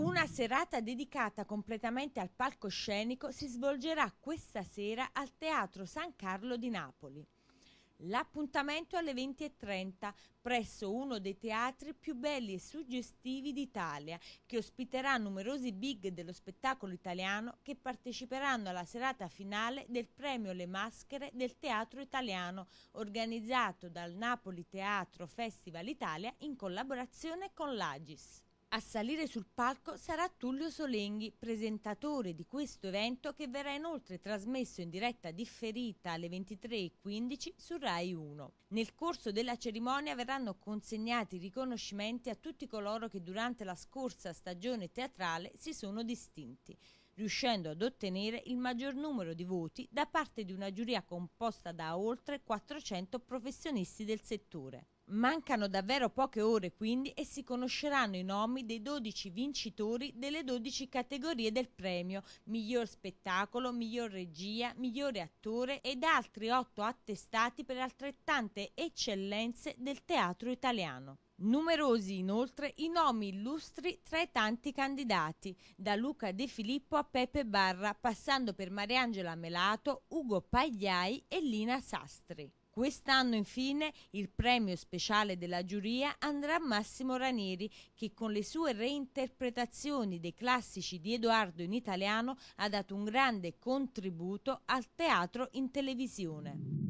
Una serata dedicata completamente al palcoscenico si svolgerà questa sera al Teatro San Carlo di Napoli. L'appuntamento è alle 20.30 presso uno dei teatri più belli e suggestivi d'Italia, che ospiterà numerosi big dello spettacolo italiano che parteciperanno alla serata finale del premio Le Maschere del Teatro Italiano, organizzato dal Napoli Teatro Festival Italia in collaborazione con l'Agis. A salire sul palco sarà Tullio Solenghi, presentatore di questo evento che verrà inoltre trasmesso in diretta differita alle 23.15 su Rai 1. Nel corso della cerimonia verranno consegnati riconoscimenti a tutti coloro che durante la scorsa stagione teatrale si sono distinti riuscendo ad ottenere il maggior numero di voti da parte di una giuria composta da oltre 400 professionisti del settore. Mancano davvero poche ore quindi e si conosceranno i nomi dei 12 vincitori delle 12 categorie del premio miglior spettacolo, miglior regia, migliore attore ed altri 8 attestati per altrettante eccellenze del teatro italiano. Numerosi inoltre i nomi illustri tra i tanti candidati, da Luca De Filippo a Pepe Barra, passando per Mariangela Melato, Ugo Pagliai e Lina Sastri. Quest'anno infine il premio speciale della giuria andrà a Massimo Ranieri che con le sue reinterpretazioni dei classici di Edoardo in italiano ha dato un grande contributo al teatro in televisione.